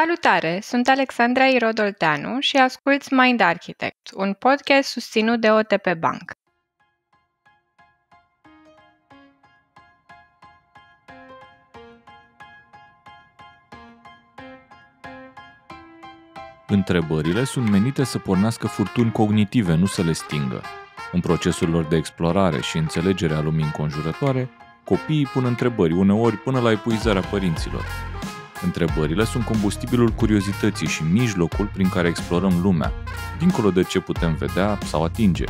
Salutare! Sunt Alexandra Irodolteanu și asculți Mind Architect, un podcast susținut de OTP Bank. Întrebările sunt menite să pornească furtuni cognitive, nu să le stingă. În procesul lor de explorare și înțelegere a lumii înconjurătoare, copiii pun întrebări, uneori până la epuizarea părinților. Întrebările sunt combustibilul curiozității și mijlocul prin care explorăm lumea, dincolo de ce putem vedea sau atinge.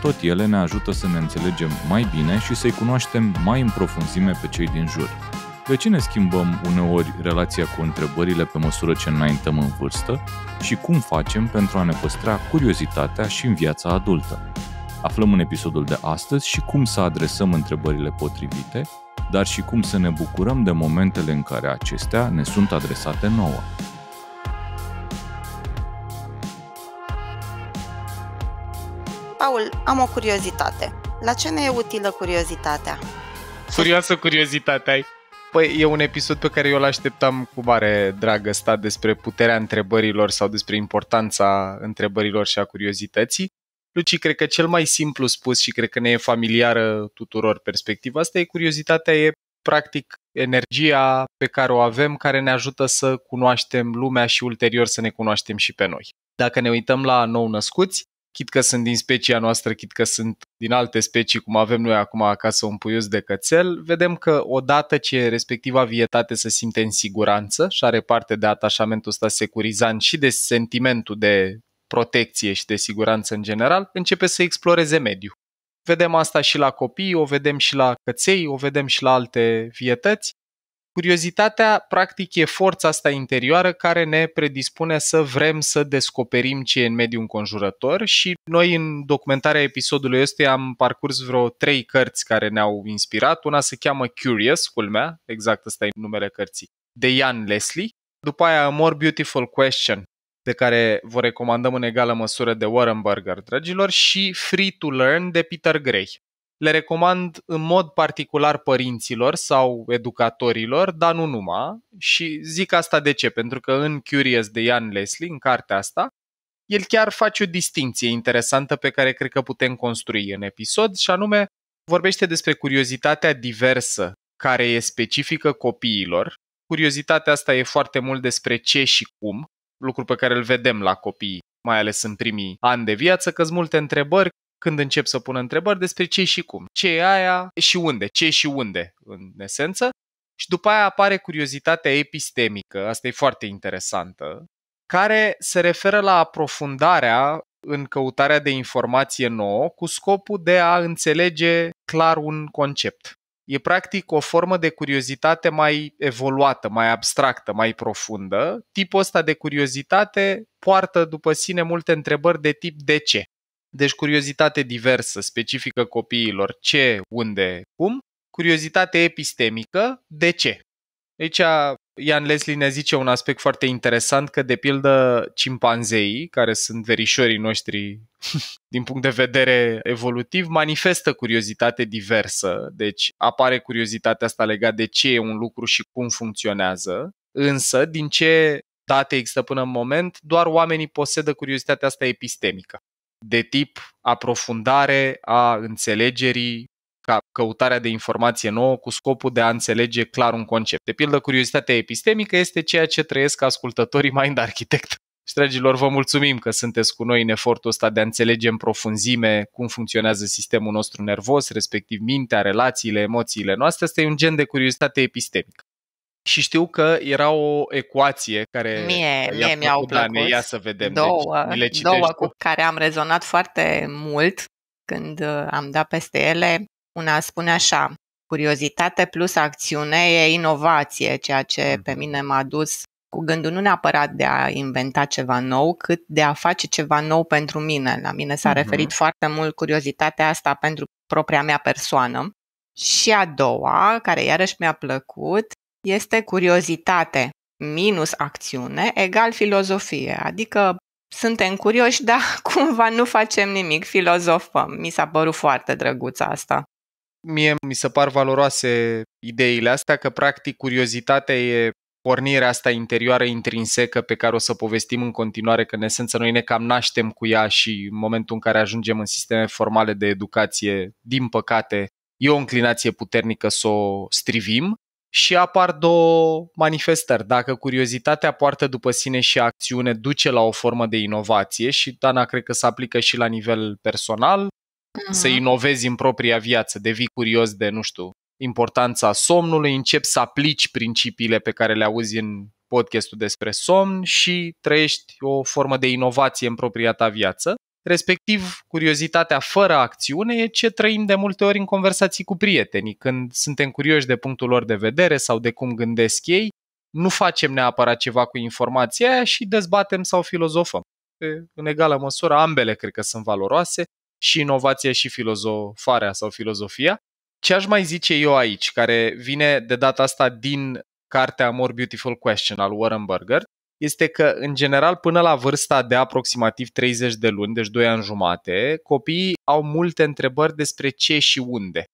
Tot ele ne ajută să ne înțelegem mai bine și să-i cunoaștem mai în profunzime pe cei din jur. De ce ne schimbăm uneori relația cu întrebările pe măsură ce înaintăm în vârstă și cum facem pentru a ne păstra curiozitatea și în viața adultă? Aflăm în episodul de astăzi și cum să adresăm întrebările potrivite dar și cum să ne bucurăm de momentele în care acestea ne sunt adresate nouă. Paul, am o curiozitate. La ce ne e utilă curiozitatea? Furioasă curiozitatea ai. Păi e un episod pe care eu l-așteptam cu mare dragă stat despre puterea întrebărilor sau despre importanța întrebărilor și a curiozității. Luci, cred că cel mai simplu spus și cred că ne e familiară tuturor perspectiva asta e curiozitatea, e practic energia pe care o avem care ne ajută să cunoaștem lumea și ulterior să ne cunoaștem și pe noi. Dacă ne uităm la nou născuți, chit că sunt din specia noastră, chit că sunt din alte specii, cum avem noi acum acasă un puius de cățel, vedem că odată ce respectiva vietate se simte în siguranță și are parte de atașamentul ăsta securizant și de sentimentul de protecție și de siguranță în general, începe să exploreze mediul. Vedem asta și la copii, o vedem și la căței, o vedem și la alte vietăți. Curiozitatea, practic, e forța asta interioară care ne predispune să vrem să descoperim ce e în mediul înconjurător și noi în documentarea episodului ăsta am parcurs vreo trei cărți care ne-au inspirat. Una se cheamă Curious, culmea, exact ăsta e numele cărții, de Ian Leslie. După aia, A More Beautiful Question, pe care vă recomandăm în egală măsură de Warren Burger, dragilor, și Free to Learn de Peter Gray. Le recomand în mod particular părinților sau educatorilor, dar nu numai. Și zic asta de ce? Pentru că în Curious de Ian Leslie, în cartea asta, el chiar face o distinție interesantă pe care cred că putem construi în episod și anume vorbește despre curiozitatea diversă care e specifică copiilor. Curiozitatea asta e foarte mult despre ce și cum, lucru pe care îl vedem la copii, mai ales în primii ani de viață, că multe întrebări când încep să pun întrebări despre ce și cum, ce e aia și unde, ce și unde, în esență. Și după aia apare curiozitatea epistemică, asta e foarte interesantă, care se referă la aprofundarea în căutarea de informație nouă cu scopul de a înțelege clar un concept e practic o formă de curiozitate mai evoluată, mai abstractă, mai profundă. Tipul ăsta de curiozitate poartă după sine multe întrebări de tip de ce. Deci curiozitate diversă, specifică copiilor, ce, unde, cum. Curiozitate epistemică, de ce. Aici Ian Leslie ne zice un aspect foarte interesant că, de pildă, cimpanzeii, care sunt verișorii noștri din punct de vedere evolutiv, manifestă curiozitate diversă. Deci apare curiozitatea asta legată de ce e un lucru și cum funcționează. Însă, din ce date există până în moment, doar oamenii posedă curiozitatea asta epistemică, de tip aprofundare a înțelegerii ca căutarea de informație nouă cu scopul de a înțelege clar un concept. De pildă, curiozitatea epistemică este ceea ce trăiesc ascultătorii Mind Architect și, dragilor, vă mulțumim că sunteți cu noi în efortul ăsta de a înțelege în profunzime cum funcționează sistemul nostru nervos, respectiv mintea, relațiile, emoțiile noastre. Asta e un gen de curiozitate epistemică. Și știu că era o ecuație care mie, mie mi-au plăcut. Ne ia să vedem. Deci, două, deci, le două cu care am rezonat foarte mult când uh, am dat peste ele. Una spune așa, curiozitate plus acțiune e inovație, ceea ce pe mhm. mine m-a dus cu gândul nu neapărat de a inventa ceva nou, cât de a face ceva nou pentru mine. La mine s-a uh-huh. referit foarte mult curiozitatea asta pentru propria mea persoană. Și a doua, care iarăși mi-a plăcut, este curiozitate minus acțiune egal filozofie. Adică suntem curioși, dar cumva nu facem nimic, filozofăm. Mi s-a părut foarte drăguța asta. Mie mi se par valoroase ideile astea, că practic curiozitatea e pornirea asta interioară intrinsecă pe care o să povestim în continuare, că în esență noi ne cam naștem cu ea și în momentul în care ajungem în sisteme formale de educație, din păcate, e o înclinație puternică să o strivim și apar două manifestări. Dacă curiozitatea poartă după sine și acțiune duce la o formă de inovație și Dana cred că se aplică și la nivel personal, mm-hmm. să inovezi în propria viață, devii curios de, nu știu, importanța somnului, începi să aplici principiile pe care le auzi în podcastul despre somn și trăiești o formă de inovație în propria ta viață. Respectiv, curiozitatea fără acțiune e ce trăim de multe ori în conversații cu prietenii, când suntem curioși de punctul lor de vedere sau de cum gândesc ei, nu facem neapărat ceva cu informația aia și dezbatem sau filozofăm. În egală măsură, ambele cred că sunt valoroase, și inovația și filozofarea sau filozofia, ce aș mai zice eu aici, care vine de data asta din cartea More Beautiful Question al Warren Burger, este că, în general, până la vârsta de aproximativ 30 de luni, deci 2 ani jumate, copiii au multe întrebări despre ce și unde.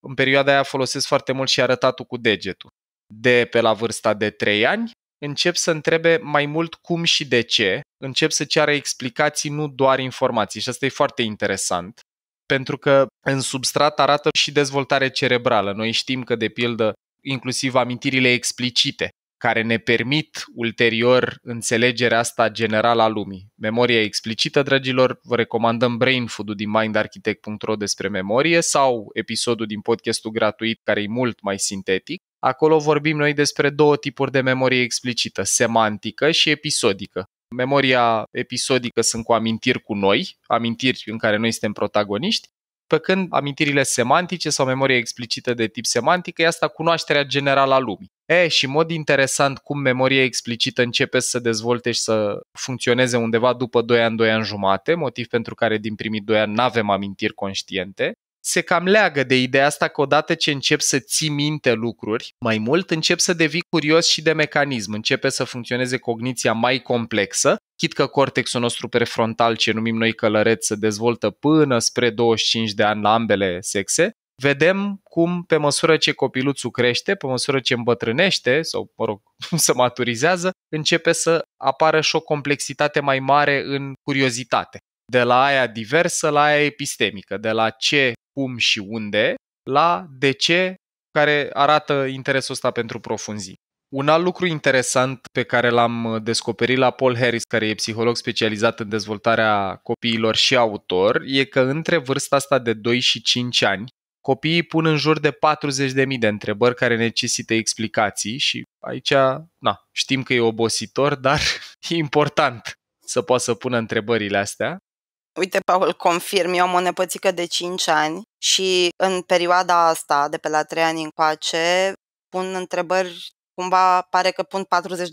În perioada aia folosesc foarte mult și arătatul cu degetul. De pe la vârsta de 3 ani, încep să întrebe mai mult cum și de ce, încep să ceară explicații, nu doar informații și asta e foarte interesant, pentru că în substrat arată și dezvoltare cerebrală. Noi știm că, de pildă, inclusiv amintirile explicite, care ne permit ulterior înțelegerea asta generală a lumii. Memoria explicită, dragilor, vă recomandăm Brain Food-ul din mindarchitect.ro despre memorie sau episodul din podcastul gratuit care e mult mai sintetic. Acolo vorbim noi despre două tipuri de memorie explicită, semantică și episodică. Memoria episodică sunt cu amintiri cu noi, amintiri în care noi suntem protagoniști, pe când amintirile semantice sau memoria explicită de tip semantic e asta cunoașterea generală a lumii. E, și mod interesant cum memoria explicită începe să dezvolte și să funcționeze undeva după 2 ani, 2 ani jumate, motiv pentru care din primii 2 ani nu avem amintiri conștiente, se cam leagă de ideea asta că odată ce încep să ții minte lucruri, mai mult încep să devii curios și de mecanism, începe să funcționeze cogniția mai complexă chit că cortexul nostru prefrontal, ce numim noi călăreț, se dezvoltă până spre 25 de ani la ambele sexe, vedem cum pe măsură ce copiluțul crește, pe măsură ce îmbătrânește sau, mă rog, se maturizează, începe să apară și o complexitate mai mare în curiozitate. De la aia diversă la aia epistemică, de la ce, cum și unde, la de ce, care arată interesul ăsta pentru profunzime. Un alt lucru interesant pe care l-am uh, descoperit la Paul Harris, care e psiholog specializat în dezvoltarea copiilor și autor, e că între vârsta asta de 2 și 5 ani, copiii pun în jur de 40.000 de întrebări care necesită explicații și aici, na, știm că e obositor, dar e important să poată să pună întrebările astea. Uite, Paul, confirm, eu am o nepățică de 5 ani și în perioada asta, de pe la 3 ani încoace, pun întrebări cumva pare că pun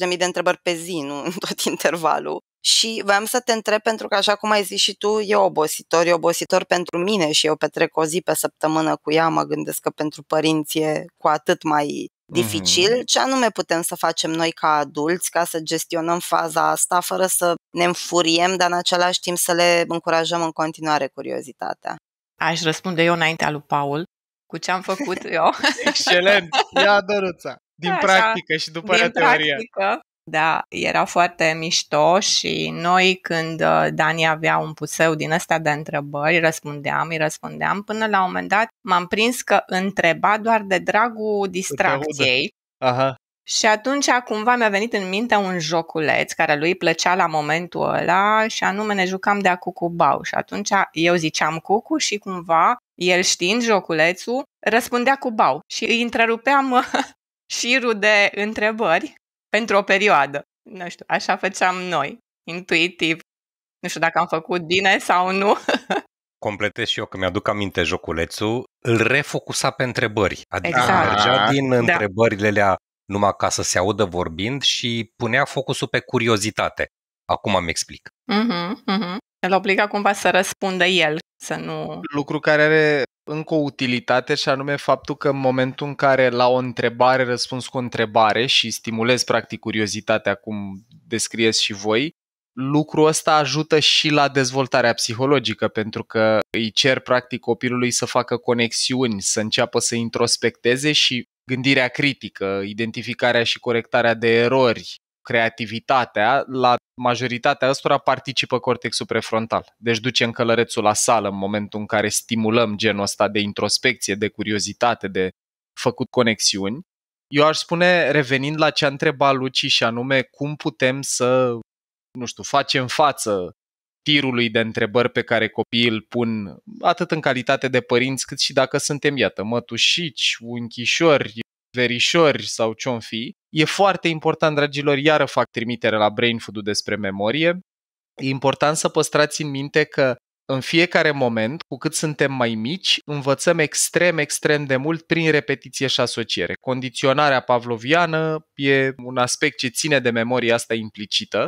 40.000 de întrebări pe zi, nu în tot intervalul. Și voiam să te întreb, pentru că așa cum ai zis și tu, e obositor, e obositor pentru mine și eu petrec o zi pe săptămână cu ea, mă gândesc că pentru părinți e cu atât mai dificil, mm-hmm. ce anume putem să facem noi ca adulți ca să gestionăm faza asta fără să ne înfuriem, dar în același timp să le încurajăm în continuare curiozitatea. Aș răspunde eu înaintea lui Paul cu ce am făcut eu. Excelent! Ia, Dăruța! din Așa, practică și după din teoria. Practică. Da, era foarte mișto și noi când uh, Dani avea un puseu din ăsta de întrebări, răspundeam, îi răspundeam, până la un moment dat m-am prins că întreba doar de dragul distracției. Aha. Și atunci cumva mi-a venit în minte un joculeț care lui plăcea la momentul ăla și anume ne jucam de-a cucubau și atunci eu ziceam cucu și cumva el știind joculețul răspundea cu bau și îi întrerupeam șirul de întrebări pentru o perioadă. Nu știu, așa făceam noi, intuitiv. Nu știu dacă am făcut bine sau nu. Completez și eu că mi-aduc aminte joculețul, îl refocusa pe întrebări. Adică exact. mergea ah. din da. întrebările alea numai ca să se audă vorbind și punea focusul pe curiozitate. Acum am explic. Uh-huh, uh-huh. Îl obliga cumva să răspundă el, să nu... Lucru care are încă o utilitate și anume faptul că în momentul în care la o întrebare răspuns cu o întrebare și stimulezi practic curiozitatea cum descrieți și voi, lucrul ăsta ajută și la dezvoltarea psihologică pentru că îi cer practic copilului să facă conexiuni, să înceapă să introspecteze și gândirea critică, identificarea și corectarea de erori, creativitatea, la majoritatea ăstora participă cortexul prefrontal. Deci în călărețul la sală în momentul în care stimulăm genul ăsta de introspecție, de curiozitate, de făcut conexiuni. Eu aș spune, revenind la ce a întrebat Luci și anume cum putem să, nu știu, facem față tirului de întrebări pe care copiii îl pun atât în calitate de părinți cât și dacă suntem, iată, mătușici, unchișori, verișori sau ce fi, E foarte important, dragilor, iară fac trimitere la brain food despre memorie. E important să păstrați în minte că în fiecare moment, cu cât suntem mai mici, învățăm extrem, extrem de mult prin repetiție și asociere. Condiționarea pavloviană e un aspect ce ține de memoria asta implicită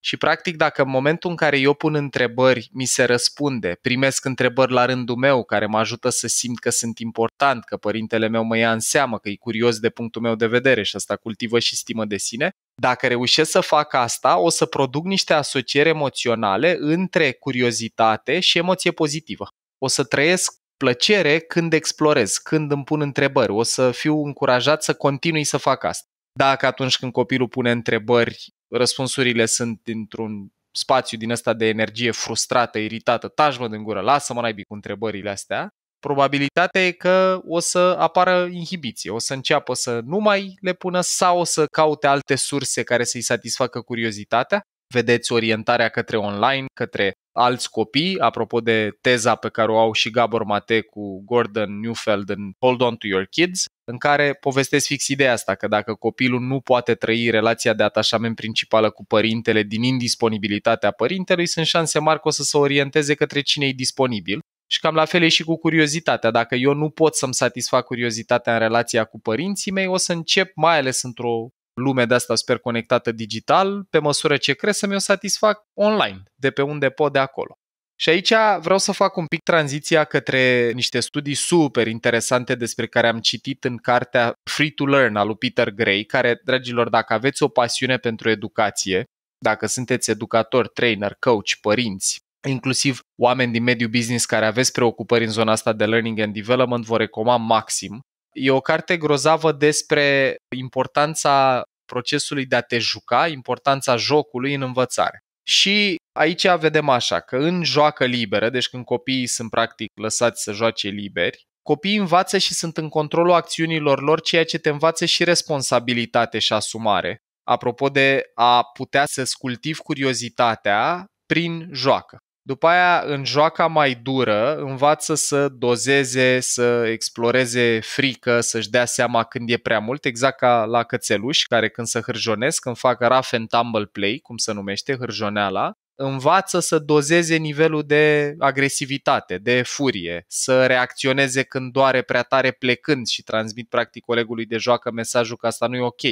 și practic dacă în momentul în care eu pun întrebări, mi se răspunde, primesc întrebări la rândul meu care mă ajută să simt că sunt important, că părintele meu mă ia în seamă, că e curios de punctul meu de vedere și asta cultivă și stimă de sine, dacă reușesc să fac asta, o să produc niște asocieri emoționale între curiozitate și emoție pozitivă. O să trăiesc plăcere când explorez, când îmi pun întrebări. O să fiu încurajat să continui să fac asta. Dacă atunci când copilul pune întrebări, răspunsurile sunt dintr-un spațiu din ăsta de energie frustrată, iritată, tajmă din gură, lasă-mă naibii cu întrebările astea, probabilitatea e că o să apară inhibiție, o să înceapă să nu mai le pună sau o să caute alte surse care să-i satisfacă curiozitatea vedeți orientarea către online, către alți copii, apropo de teza pe care o au și Gabor Mate cu Gordon Newfeld în Hold On To Your Kids, în care povestesc fix ideea asta, că dacă copilul nu poate trăi relația de atașament principală cu părintele din indisponibilitatea părintelui, sunt șanse mari că o să se orienteze către cine e disponibil. Și cam la fel e și cu curiozitatea. Dacă eu nu pot să-mi satisfac curiozitatea în relația cu părinții mei, o să încep, mai ales într-o lume de asta super conectată digital, pe măsură ce cresc să-mi o satisfac online, de pe unde pot de acolo. Și aici vreau să fac un pic tranziția către niște studii super interesante despre care am citit în cartea Free to Learn al lui Peter Gray, care, dragilor, dacă aveți o pasiune pentru educație, dacă sunteți educator, trainer, coach, părinți, inclusiv oameni din mediul business care aveți preocupări în zona asta de learning and development, vă recomand maxim E o carte grozavă despre importanța procesului de a te juca, importanța jocului în învățare. Și aici vedem așa, că în joacă liberă, deci când copiii sunt practic lăsați să joace liberi, copiii învață și sunt în controlul acțiunilor lor, ceea ce te învață și responsabilitate și asumare. Apropo de a putea să-ți cultivi curiozitatea prin joacă. După aia, în joaca mai dură, învață să dozeze, să exploreze frică, să-și dea seama când e prea mult, exact ca la cățeluși, care când se hârjonesc, când fac rough and tumble play, cum se numește, hârjoneala, învață să dozeze nivelul de agresivitate, de furie, să reacționeze când doare prea tare plecând și transmit practic colegului de joacă mesajul că asta nu e ok.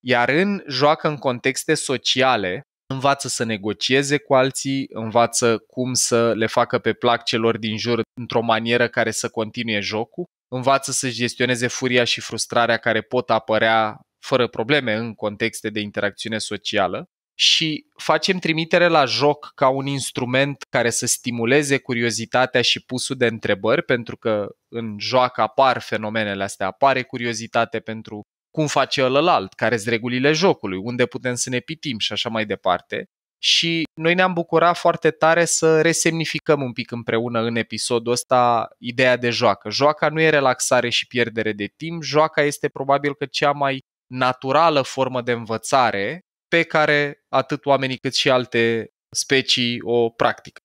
Iar în joacă în contexte sociale, învață să negocieze cu alții, învață cum să le facă pe plac celor din jur într-o manieră care să continue jocul, învață să gestioneze furia și frustrarea care pot apărea fără probleme în contexte de interacțiune socială și facem trimitere la joc ca un instrument care să stimuleze curiozitatea și pusul de întrebări, pentru că în joacă apar fenomenele astea, apare curiozitate pentru cum face ălălalt, care sunt regulile jocului, unde putem să ne pitim și așa mai departe. Și noi ne-am bucurat foarte tare să resemnificăm un pic împreună în episodul ăsta ideea de joacă. Joaca nu e relaxare și pierdere de timp, joaca este probabil că cea mai naturală formă de învățare pe care atât oamenii cât și alte specii o practică.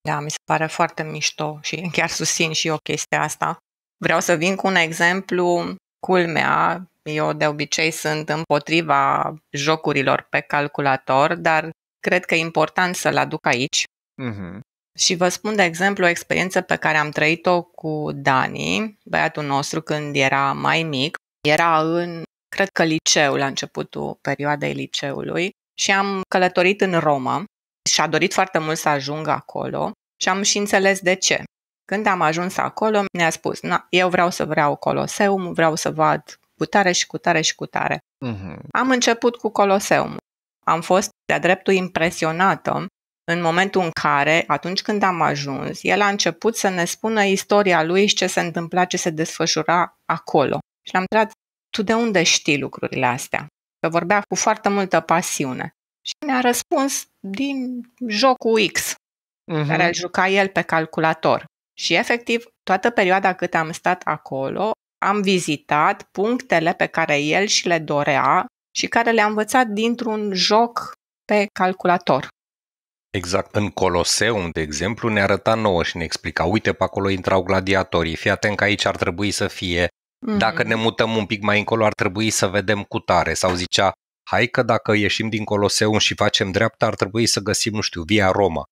Da, mi se pare foarte mișto și chiar susțin și eu chestia asta. Vreau să vin cu un exemplu, culmea, eu de obicei sunt împotriva jocurilor pe calculator, dar cred că e important să-l aduc aici. Uh-huh. Și vă spun, de exemplu, o experiență pe care am trăit-o cu Dani, băiatul nostru, când era mai mic. Era în, cred că, liceul, la începutul perioadei liceului și am călătorit în Roma și a dorit foarte mult să ajungă acolo și am și înțeles de ce. Când am ajuns acolo, ne-a spus, Na, eu vreau să vreau Coloseum, vreau să vad cu tare și cu tare și cu tare. Uh-huh. Am început cu Coloseum. Am fost de-a dreptul impresionată în momentul în care, atunci când am ajuns, el a început să ne spună istoria lui și ce se întâmpla, ce se desfășura acolo. Și l-am întrebat, tu de unde știi lucrurile astea? Că vorbea cu foarte multă pasiune. Și ne-a răspuns din jocul X, uh-huh. care îl juca el pe calculator. Și efectiv, toată perioada cât am stat acolo, am vizitat punctele pe care el și le dorea și care le-a învățat dintr-un joc pe calculator. Exact. În Coloseum, de exemplu, ne arăta nouă și ne explica, uite, pe acolo intrau gladiatorii, fii atent că aici ar trebui să fie, mm-hmm. dacă ne mutăm un pic mai încolo ar trebui să vedem cu tare. Sau zicea, hai că dacă ieșim din Coloseum și facem dreapta ar trebui să găsim, nu știu, Via Roma.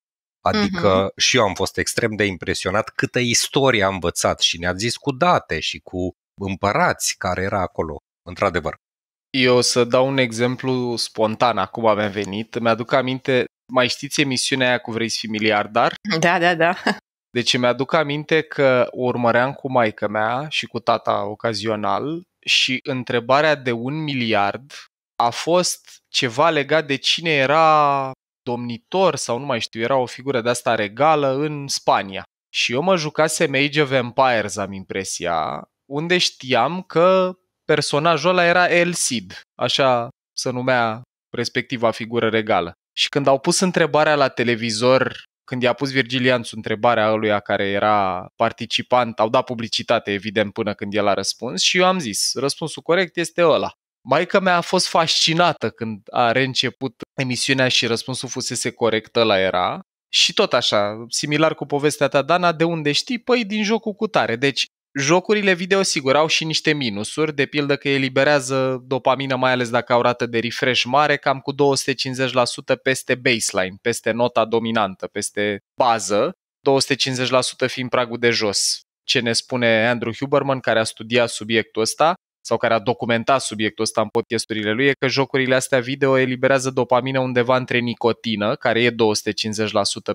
Adică uh-huh. și eu am fost extrem de impresionat câtă istorie am învățat și ne-a zis cu date și cu împărați care era acolo, într-adevăr. Eu o să dau un exemplu spontan, acum am venit. Mi-aduc aminte, mai știți emisiunea aia cu Vrei să fii miliardar? Da, da, da. Deci mi-aduc aminte că urmăream cu maica mea și cu tata ocazional și întrebarea de un miliard a fost ceva legat de cine era domnitor sau nu mai știu, era o figură de asta regală în Spania. Și eu mă jucasem Age of Empires, am impresia, unde știam că personajul ăla era El Cid, așa se numea respectiva figură regală. Și când au pus întrebarea la televizor, când i-a pus Virgilianț întrebarea lui care era participant, au dat publicitate, evident, până când el a răspuns și eu am zis, răspunsul corect este ăla. Maica mea a fost fascinată când a reînceput emisiunea și răspunsul fusese corect, la era. Și tot așa, similar cu povestea ta, Dana, de unde știi? Păi din jocul cu tare. Deci jocurile video sigur au și niște minusuri, de pildă că eliberează dopamină, mai ales dacă au rată de refresh mare, cam cu 250% peste baseline, peste nota dominantă, peste bază, 250% fiind pragul de jos. Ce ne spune Andrew Huberman, care a studiat subiectul ăsta, sau care a documentat subiectul ăsta în podcasturile lui, e că jocurile astea video eliberează dopamină undeva între nicotină, care e 250%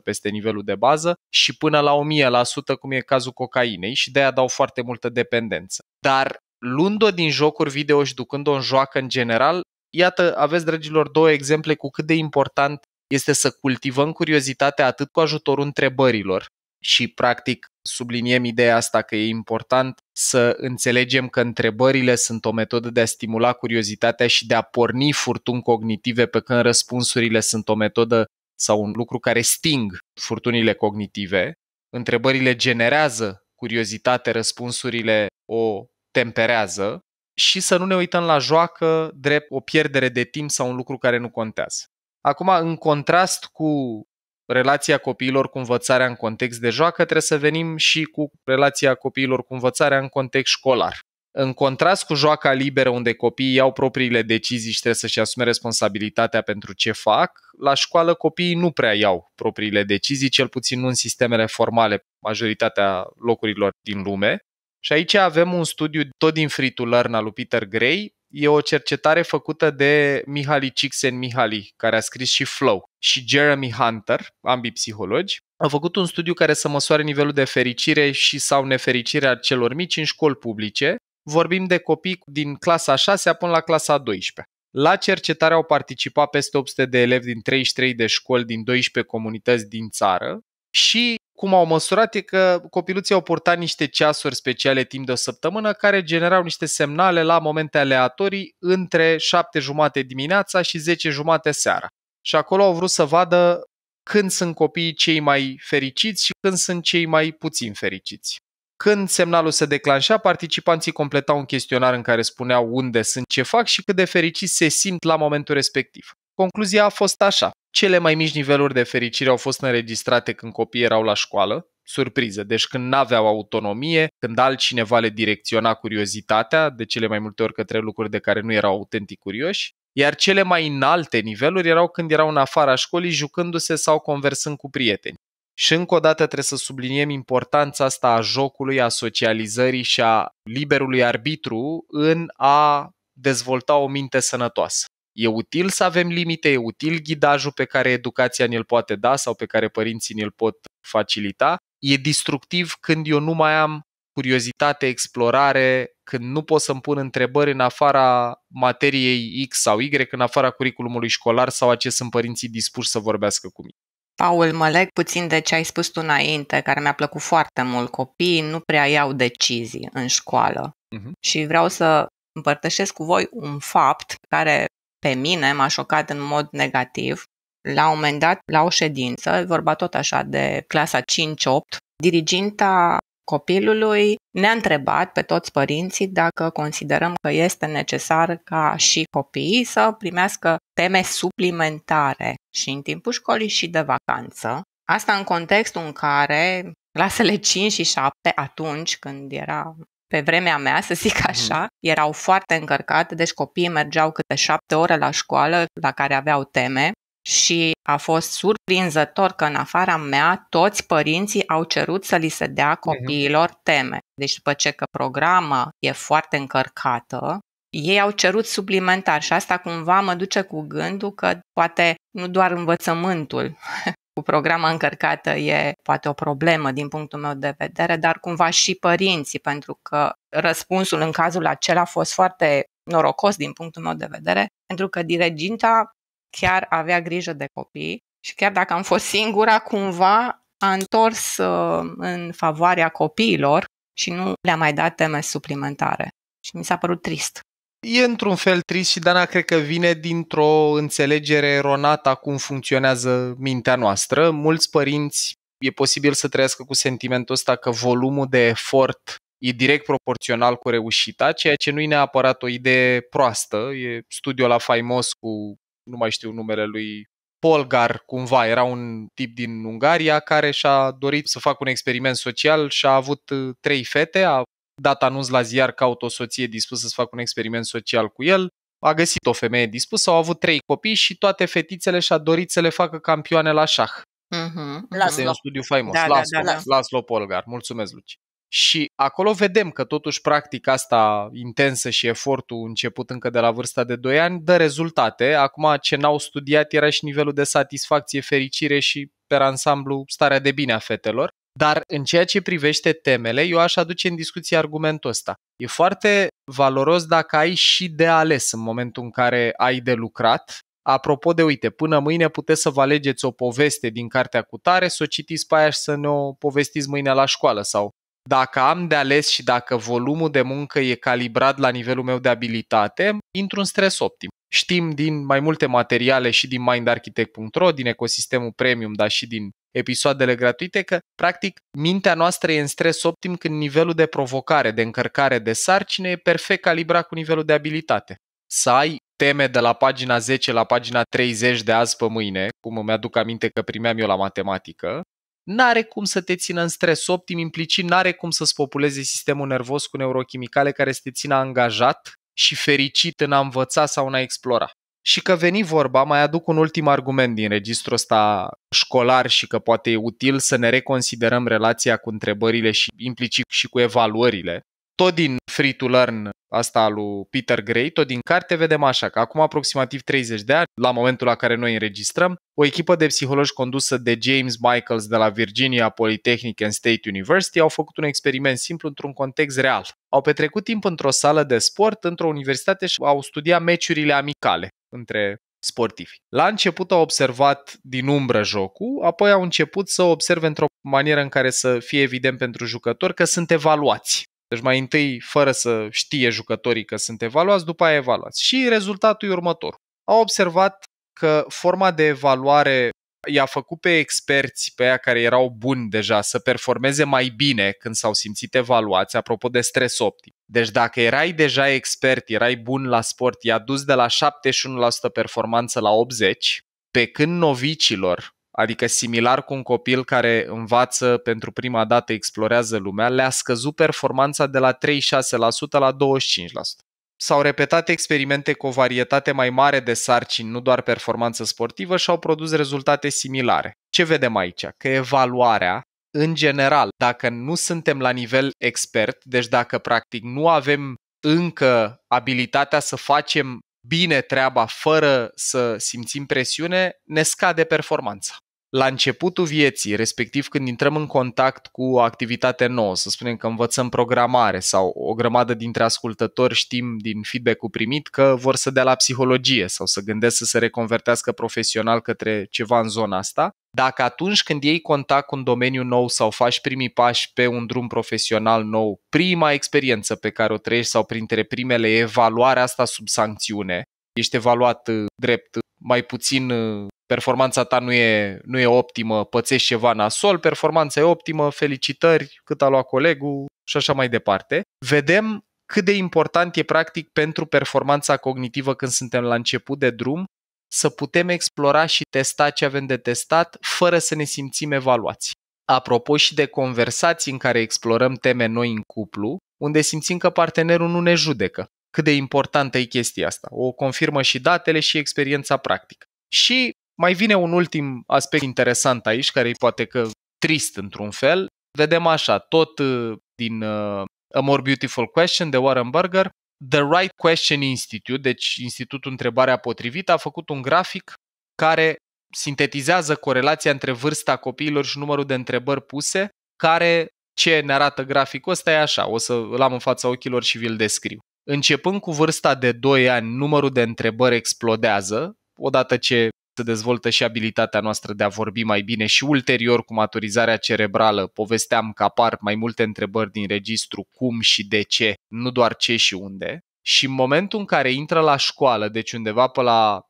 peste nivelul de bază, și până la 1000%, cum e cazul cocainei, și de aia dau foarte multă dependență. Dar luând-o din jocuri video și ducând-o în joacă în general, iată, aveți, dragilor, două exemple cu cât de important este să cultivăm curiozitatea atât cu ajutorul întrebărilor și, practic, subliniem ideea asta că e important să înțelegem că întrebările sunt o metodă de a stimula curiozitatea și de a porni furtuni cognitive, pe când răspunsurile sunt o metodă sau un lucru care sting furtunile cognitive. Întrebările generează curiozitate, răspunsurile o temperează și să nu ne uităm la joacă drept o pierdere de timp sau un lucru care nu contează. Acum, în contrast cu relația copiilor cu învățarea în context de joacă, trebuie să venim și cu relația copiilor cu învățarea în context școlar. În contrast cu joaca liberă, unde copiii iau propriile decizii și trebuie să-și asume responsabilitatea pentru ce fac, la școală copiii nu prea iau propriile decizii, cel puțin nu în sistemele formale, majoritatea locurilor din lume. Și aici avem un studiu tot din Free to Learn al lui Peter Gray, e o cercetare făcută de Mihaly Csikszentmihalyi, care a scris și Flow, și Jeremy Hunter, ambii psihologi, au făcut un studiu care să măsoare nivelul de fericire și sau nefericire a celor mici în școli publice. Vorbim de copii din clasa 6 până la clasa 12. La cercetare au participat peste 800 de elevi din 33 de școli din 12 comunități din țară și cum au măsurat e că copiluții au purtat niște ceasuri speciale timp de o săptămână care generau niște semnale la momente aleatorii între 7 jumate dimineața și 10 jumate seara. Și acolo au vrut să vadă când sunt copiii cei mai fericiți și când sunt cei mai puțin fericiți. Când semnalul se declanșa, participanții completau un chestionar în care spuneau unde sunt, ce fac și cât de fericiți se simt la momentul respectiv. Concluzia a fost așa. Cele mai mici niveluri de fericire au fost înregistrate când copiii erau la școală, surpriză, deci când n-aveau autonomie, când altcineva le direcționa curiozitatea, de cele mai multe ori către lucruri de care nu erau autentic curioși, iar cele mai înalte niveluri erau când erau în afara școlii jucându-se sau conversând cu prieteni. Și încă o dată trebuie să subliniem importanța asta a jocului, a socializării și a liberului arbitru în a dezvolta o minte sănătoasă. E util să avem limite, e util ghidajul pe care educația ne-l poate da sau pe care părinții ne-l pot facilita. E destructiv când eu nu mai am curiozitate, explorare, când nu pot să-mi pun întrebări în afara materiei X sau Y, în afara curiculumului școlar sau a ce sunt părinții dispuși să vorbească cu mine. Paul, mă leg puțin de ce ai spus tu înainte, care mi-a plăcut foarte mult. Copiii nu prea iau decizii în școală. Uh-huh. Și vreau să împărtășesc cu voi un fapt care pe mine m-a șocat în mod negativ. La un moment dat, la o ședință, vorba tot așa de clasa 5-8, diriginta copilului ne-a întrebat pe toți părinții dacă considerăm că este necesar ca și copiii să primească teme suplimentare și în timpul școlii și de vacanță. Asta în contextul în care clasele 5 și 7, atunci când era pe vremea mea, să zic mhm. așa, erau foarte încărcate, deci copiii mergeau câte șapte ore la școală, la care aveau teme, și a fost surprinzător că în afara mea toți părinții au cerut să li se dea mhm. copiilor teme. Deci după ce că programa e foarte încărcată, ei au cerut suplimentar și asta cumva mă duce cu gândul că poate nu doar învățământul cu programa încărcată e poate o problemă din punctul meu de vedere, dar cumva și părinții, pentru că răspunsul în cazul acela a fost foarte norocos din punctul meu de vedere, pentru că diriginta chiar avea grijă de copii și chiar dacă am fost singura, cumva a întors uh, în favoarea copiilor și nu le-a mai dat teme suplimentare. Și mi s-a părut trist. E într-un fel trist și Dana cred că vine dintr-o înțelegere eronată a cum funcționează mintea noastră. Mulți părinți e posibil să trăiască cu sentimentul ăsta că volumul de efort e direct proporțional cu reușita, ceea ce nu e neapărat o idee proastă. E studiul la faimos cu, nu mai știu numele lui, Polgar cumva, era un tip din Ungaria care și-a dorit să facă un experiment social și a avut uh, trei fete, a dat anunț la ziar caut o soție dispusă să facă un experiment social cu el, a găsit o femeie dispusă, au avut trei copii și toate fetițele și-a dorit să le facă campioane la șah. Mm-hmm. un studiu faimos. Da, Las da, da, da, da. Las Polgar. Mulțumesc, Luci. Și acolo vedem că totuși practica asta intensă și efortul început încă de la vârsta de 2 ani dă rezultate. Acum ce n-au studiat era și nivelul de satisfacție, fericire și pe ansamblu starea de bine a fetelor. Dar în ceea ce privește temele, eu aș aduce în discuție argumentul ăsta. E foarte valoros dacă ai și de ales în momentul în care ai de lucrat. Apropo de, uite, până mâine puteți să vă alegeți o poveste din cartea cu tare, să o citiți pe aia și să ne o povestiți mâine la școală sau dacă am de ales și dacă volumul de muncă e calibrat la nivelul meu de abilitate, intru în stres optim. Știm din mai multe materiale și din mindarchitect.ro, din ecosistemul premium, dar și din episoadele gratuite, că practic mintea noastră e în stres optim când nivelul de provocare, de încărcare, de sarcină e perfect calibrat cu nivelul de abilitate. Să ai teme de la pagina 10 la pagina 30 de azi pe mâine, cum îmi aduc aminte că primeam eu la matematică, n-are cum să te țină în stres optim, implicit n-are cum să-ți populeze sistemul nervos cu neurochimicale care să te țină angajat și fericit în a învăța sau în a explora și că veni vorba, mai aduc un ultim argument din registrul ăsta școlar și că poate e util să ne reconsiderăm relația cu întrebările și implicit și cu evaluările. Tot din Free to Learn, asta lui Peter Gray, tot din carte, vedem așa că acum aproximativ 30 de ani, la momentul la care noi înregistrăm, o echipă de psihologi condusă de James Michaels de la Virginia Polytechnic and State University au făcut un experiment simplu într-un context real. Au petrecut timp într-o sală de sport, într-o universitate și au studiat meciurile amicale între sportivi. La început au observat din umbră jocul, apoi au început să observe într-o manieră în care să fie evident pentru jucători că sunt evaluați. Deci mai întâi, fără să știe jucătorii că sunt evaluați, după aia evaluați. Și rezultatul e următor. Au observat că forma de evaluare i-a făcut pe experți, pe aia care erau buni deja, să performeze mai bine când s-au simțit evaluați, apropo de stres optic. Deci dacă erai deja expert, erai bun la sport, i-a dus de la 71% performanță la 80%, pe când novicilor, adică similar cu un copil care învață pentru prima dată, explorează lumea, le-a scăzut performanța de la 36% la 25% s-au repetat experimente cu o varietate mai mare de sarcini, nu doar performanță sportivă, și au produs rezultate similare. Ce vedem aici? Că evaluarea, în general, dacă nu suntem la nivel expert, deci dacă practic nu avem încă abilitatea să facem bine treaba fără să simțim presiune, ne scade performanța la începutul vieții, respectiv când intrăm în contact cu o activitate nouă, să spunem că învățăm programare sau o grămadă dintre ascultători știm din feedback-ul primit că vor să dea la psihologie sau să gândesc să se reconvertească profesional către ceva în zona asta, dacă atunci când iei contact cu un domeniu nou sau faci primii pași pe un drum profesional nou, prima experiență pe care o trăiești sau printre primele e evaluarea asta sub sancțiune, ești evaluat uh, drept uh, mai puțin uh, performanța ta nu e, nu e optimă, pățești ceva nasol, performanța e optimă, felicitări, cât a luat colegul și așa mai departe. Vedem cât de important e practic pentru performanța cognitivă când suntem la început de drum să putem explora și testa ce avem de testat fără să ne simțim evaluați. Apropo și de conversații în care explorăm teme noi în cuplu, unde simțim că partenerul nu ne judecă. Cât de importantă e chestia asta. O confirmă și datele și experiența practică. Și mai vine un ultim aspect interesant aici, care e poate că trist într-un fel. Vedem așa, tot uh, din uh, A More Beautiful Question de Warren Burger, The Right Question Institute, deci Institutul Întrebarea Potrivită, a făcut un grafic care sintetizează corelația între vârsta copiilor și numărul de întrebări puse, care ce ne arată graficul ăsta e așa, o să îl am în fața ochilor și vi-l descriu. Începând cu vârsta de 2 ani, numărul de întrebări explodează, odată ce dezvoltă și abilitatea noastră de a vorbi mai bine și ulterior cu maturizarea cerebrală. Povesteam că apar mai multe întrebări din registru cum și de ce, nu doar ce și unde. Și în momentul în care intră la școală, deci undeva pe la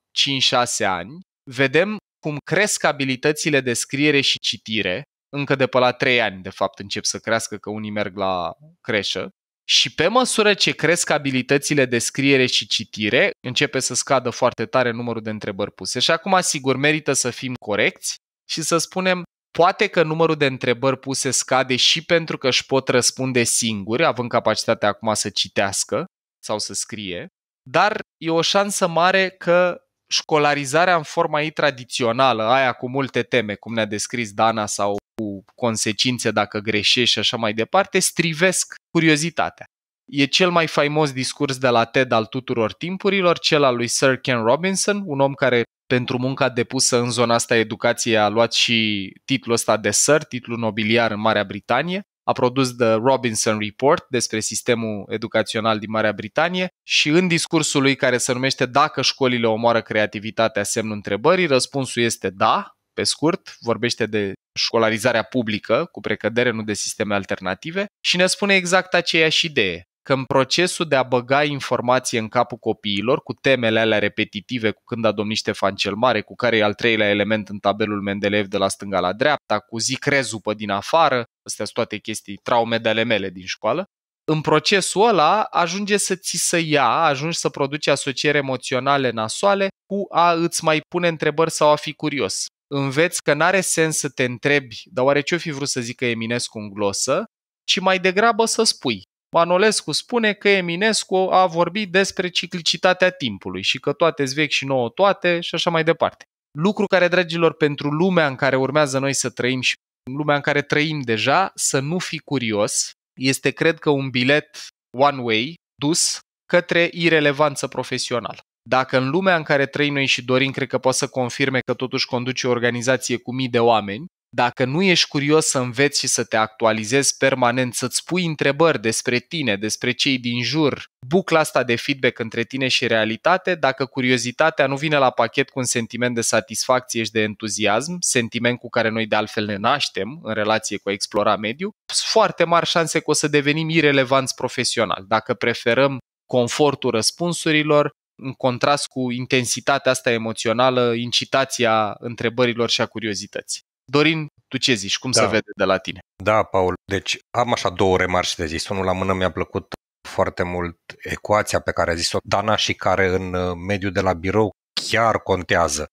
5-6 ani, vedem cum cresc abilitățile de scriere și citire, încă de pe la 3 ani, de fapt, încep să crească, că unii merg la creșă, și pe măsură ce cresc abilitățile de scriere și citire, începe să scadă foarte tare numărul de întrebări puse. Și acum, sigur, merită să fim corecți și să spunem Poate că numărul de întrebări puse scade și pentru că își pot răspunde singuri, având capacitatea acum să citească sau să scrie, dar e o șansă mare că școlarizarea în forma ei tradițională, aia cu multe teme, cum ne-a descris Dana, sau cu consecințe dacă greșești și așa mai departe, strivesc curiozitatea. E cel mai faimos discurs de la TED al tuturor timpurilor, cel al lui Sir Ken Robinson, un om care pentru munca depusă în zona asta educației a luat și titlul ăsta de Sir, titlul nobiliar în Marea Britanie a produs The Robinson Report despre sistemul educațional din Marea Britanie și în discursul lui care se numește Dacă școlile omoară creativitatea, semnul întrebării, răspunsul este da, pe scurt, vorbește de școlarizarea publică, cu precădere, nu de sisteme alternative, și ne spune exact aceeași idee că în procesul de a băga informație în capul copiilor, cu temele alea repetitive, cu când a domnit Ștefan cel Mare, cu care e al treilea element în tabelul Mendeleev de la stânga la dreapta, cu zic rezupă din afară, astea sunt toate chestii, traume de ale mele din școală, în procesul ăla ajunge să ți să ia, ajungi să produci asocieri emoționale nasoale cu a îți mai pune întrebări sau a fi curios. Înveți că n-are sens să te întrebi, dar oare ce-o fi vrut să zică Eminescu în glosă, ci mai degrabă să spui. Manolescu spune că Eminescu a vorbit despre ciclicitatea timpului și că toate vechi și nouă toate și așa mai departe. Lucru care, dragilor, pentru lumea în care urmează noi să trăim și lumea în care trăim deja, să nu fi curios, este, cred că, un bilet one way dus către irelevanță profesională. Dacă în lumea în care trăim noi și dorim, cred că poate să confirme că totuși conduce o organizație cu mii de oameni, dacă nu ești curios să înveți și să te actualizezi permanent, să-ți pui întrebări despre tine, despre cei din jur, bucla asta de feedback între tine și realitate, dacă curiozitatea nu vine la pachet cu un sentiment de satisfacție și de entuziasm, sentiment cu care noi de altfel ne naștem în relație cu a explora mediu, sunt foarte mari șanse că o să devenim irelevanți profesional. Dacă preferăm confortul răspunsurilor, în contrast cu intensitatea asta emoțională, incitația întrebărilor și a curiozității. Dorin, tu ce zici? Cum da. se vede de la tine? Da, Paul. Deci am așa două remarci de zis. Unul la mână mi-a plăcut foarte mult ecuația pe care a zis-o Dana și care în uh, mediul de la birou chiar contează.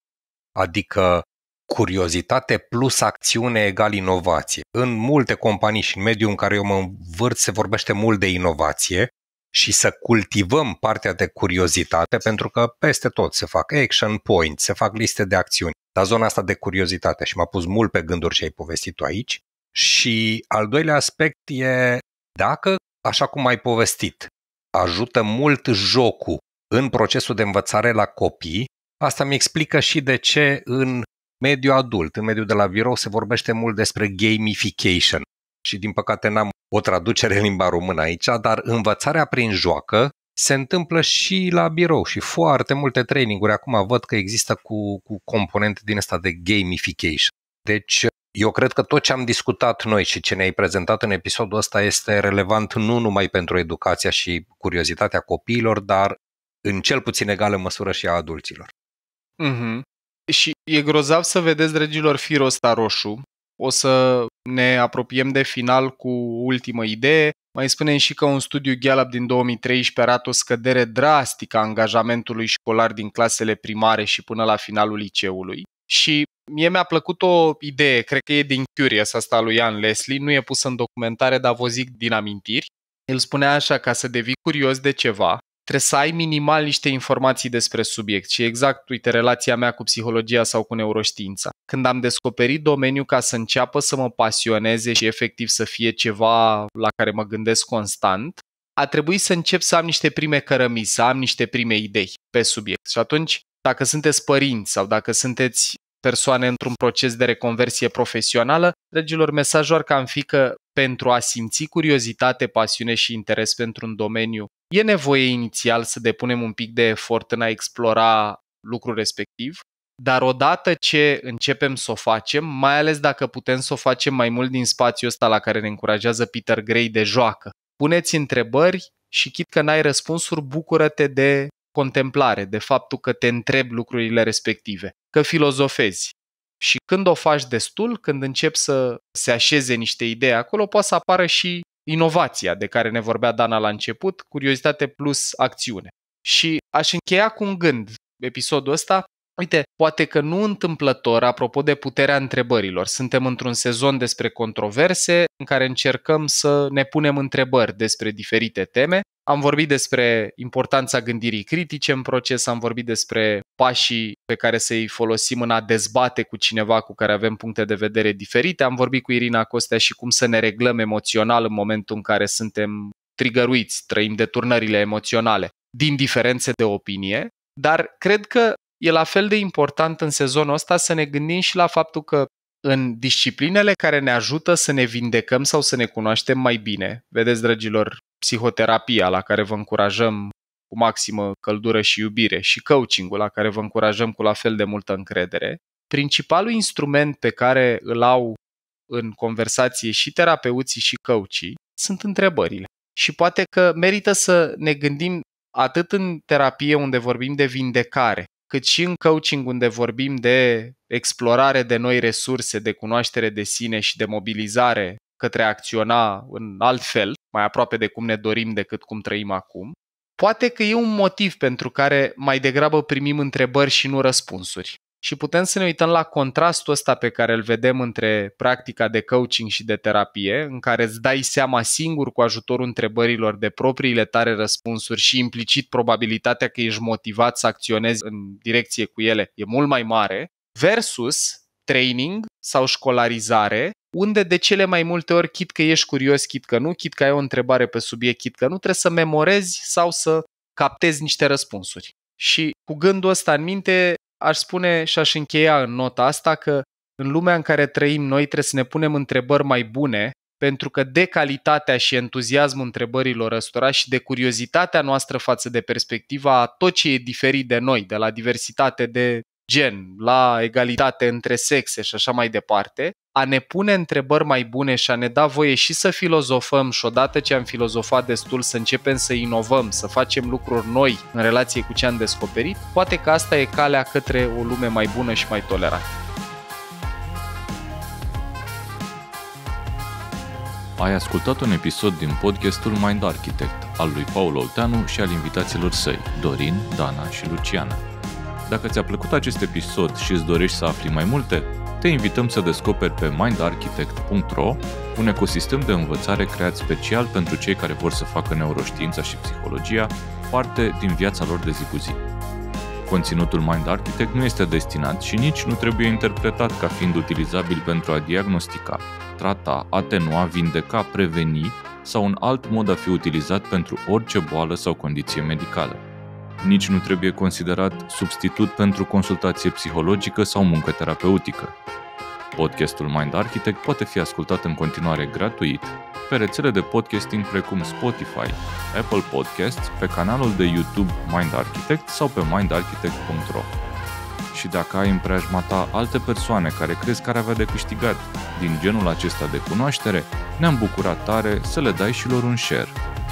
Adică curiozitate plus acțiune egal inovație. În multe companii și în mediul în care eu mă învârt se vorbește mult de inovație și să cultivăm partea de curiozitate pentru că peste tot se fac action points, se fac liste de acțiuni. Dar zona asta de curiozitate și m-a pus mult pe gânduri ce ai povestit tu aici. Și al doilea aspect e dacă, așa cum ai povestit, ajută mult jocul în procesul de învățare la copii, asta mi explică și de ce în mediul adult, în mediul de la birou, se vorbește mult despre gamification. Și din păcate n-am o traducere în limba română aici, dar învățarea prin joacă se întâmplă și la birou și foarte multe traininguri acum văd că există cu, cu componente din asta de gamification. Deci eu cred că tot ce am discutat noi și ce ne-ai prezentat în episodul ăsta este relevant nu numai pentru educația și curiozitatea copiilor, dar în cel puțin egală măsură și a adulților. Mm-hmm. Și e grozav să vedeți, dragilor, firul ăsta roșu. O să ne apropiem de final cu ultimă idee. Mai spunem și că un studiu Gallup din 2013 arată o scădere drastică a angajamentului școlar din clasele primare și până la finalul liceului. Și mie mi-a plăcut o idee, cred că e din Curious asta lui Ian Leslie, nu e pus în documentare, dar vă zic din amintiri. El spunea așa, ca să devii curios de ceva, trebuie să ai minimal niște informații despre subiect și exact, uite, relația mea cu psihologia sau cu neuroștiința. Când am descoperit domeniul ca să înceapă să mă pasioneze și efectiv să fie ceva la care mă gândesc constant, a trebuit să încep să am niște prime cărămizi, să am niște prime idei pe subiect. Și atunci, dacă sunteți părinți sau dacă sunteți persoane într-un proces de reconversie profesională, dragilor, mesajul ar cam fi că pentru a simți curiozitate, pasiune și interes pentru un domeniu, e nevoie inițial să depunem un pic de efort în a explora lucrul respectiv, dar odată ce începem să o facem, mai ales dacă putem să o facem mai mult din spațiul ăsta la care ne încurajează Peter Gray de joacă, puneți întrebări și chit că n-ai răspunsuri, bucură-te de contemplare, de faptul că te întrebi lucrurile respective, că filozofezi, și când o faci destul, când începi să se așeze niște idei acolo, poate să apară și inovația de care ne vorbea Dana la început, curiozitate plus acțiune. Și aș încheia cu un gând episodul ăsta. Uite, poate că nu întâmplător, apropo de puterea întrebărilor, suntem într-un sezon despre controverse în care încercăm să ne punem întrebări despre diferite teme am vorbit despre importanța gândirii critice în proces, am vorbit despre pașii pe care să-i folosim în a dezbate cu cineva cu care avem puncte de vedere diferite, am vorbit cu Irina Costea și cum să ne reglăm emoțional în momentul în care suntem trigăruiți, trăim de turnările emoționale din diferențe de opinie, dar cred că e la fel de important în sezonul ăsta să ne gândim și la faptul că în disciplinele care ne ajută să ne vindecăm sau să ne cunoaștem mai bine. Vedeți, dragilor, psihoterapia la care vă încurajăm cu maximă căldură și iubire și coachingul la care vă încurajăm cu la fel de multă încredere, principalul instrument pe care îl au în conversație și terapeuții și coachii sunt întrebările. Și poate că merită să ne gândim atât în terapie unde vorbim de vindecare, cât și în coaching unde vorbim de explorare de noi resurse, de cunoaștere de sine și de mobilizare către a acționa în alt fel, mai aproape de cum ne dorim decât cum trăim acum, poate că e un motiv pentru care mai degrabă primim întrebări și nu răspunsuri. Și putem să ne uităm la contrastul ăsta pe care îl vedem între practica de coaching și de terapie, în care îți dai seama singur cu ajutorul întrebărilor de propriile tare răspunsuri și implicit probabilitatea că ești motivat să acționezi în direcție cu ele e mult mai mare, versus training sau școlarizare unde de cele mai multe ori, chit că ești curios, chit că nu, chit că ai o întrebare pe subiect, chit că nu, trebuie să memorezi sau să captezi niște răspunsuri. Și cu gândul ăsta în minte, aș spune și aș încheia în nota asta că în lumea în care trăim noi trebuie să ne punem întrebări mai bune, pentru că de calitatea și entuziasmul întrebărilor răstora și de curiozitatea noastră față de perspectiva a tot ce e diferit de noi, de la diversitate de gen, la egalitate între sexe și așa mai departe, a ne pune întrebări mai bune și a ne da voie și să filozofăm și odată ce am filozofat destul să începem să inovăm, să facem lucruri noi în relație cu ce am descoperit, poate că asta e calea către o lume mai bună și mai tolerantă. Ai ascultat un episod din podcastul Mind Architect al lui Paul Olteanu și al invitaților săi, Dorin, Dana și Luciana. Dacă ți-a plăcut acest episod și îți dorești să afli mai multe, te invităm să descoperi pe mindarchitect.ro un ecosistem de învățare creat special pentru cei care vor să facă neuroștiința și psihologia parte din viața lor de zi cu zi. Conținutul Mind Architect nu este destinat și nici nu trebuie interpretat ca fiind utilizabil pentru a diagnostica, trata, atenua, vindeca, preveni sau un alt mod a fi utilizat pentru orice boală sau condiție medicală. Nici nu trebuie considerat substitut pentru consultație psihologică sau muncă terapeutică. Podcastul Mind Architect poate fi ascultat în continuare gratuit pe rețele de podcasting precum Spotify, Apple Podcasts, pe canalul de YouTube Mind Architect sau pe mindarchitect.ro. Și dacă ai în preajma ta alte persoane care crezi că ar avea de câștigat din genul acesta de cunoaștere, ne-am bucurat tare să le dai și lor un share.